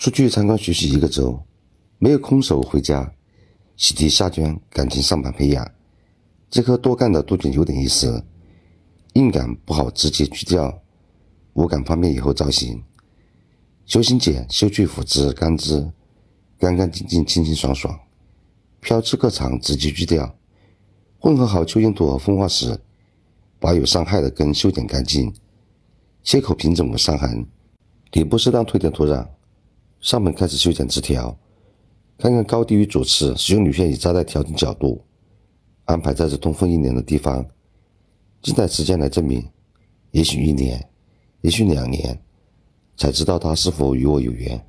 出去参观学习一个周，没有空手回家，喜提下圈，感情上板培养。这颗多干的杜鹃有点意思，硬杆不好直接锯掉，无感方便以后造型。修行剪修去腐枝干枝，干干净净清清爽爽。飘枝过长直接锯掉，混合好蚯蚓土和风化石，把有伤害的根修剪干净，切口平整无伤痕，底部适当推点土壤。上门开始修剪枝条，看看高低与主次，使用铝线与扎带调整角度，安排在这通风阴凉的地方，静待时间来证明，也许一年，也许两年，才知道它是否与我有缘。